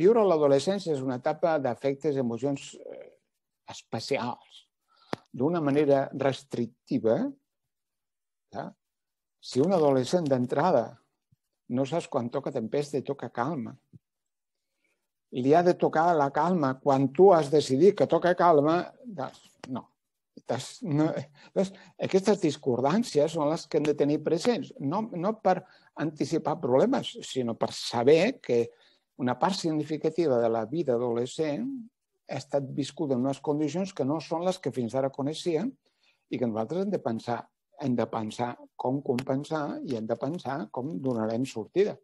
Viure l'adolescència és una etapa d'afectes i emocions eh, especials. D'una manera restrictiva, ja? si un adolescent d'entrada no saps quan toca tempesta i toca calma, li ha de tocar la calma quan tu has decidit que toca calma, doncs, no. no. Doncs, aquestes discordàncies són les que hem de tenir presents, no, no per anticipar problemes, sinó per saber que una part significativa de la vida adolescent ha estat viscuda en unes condicions que no són les que fins ara coneixíem i que nosaltres hem de pensar, hem de pensar com compensar i hem de pensar com donarem sortida.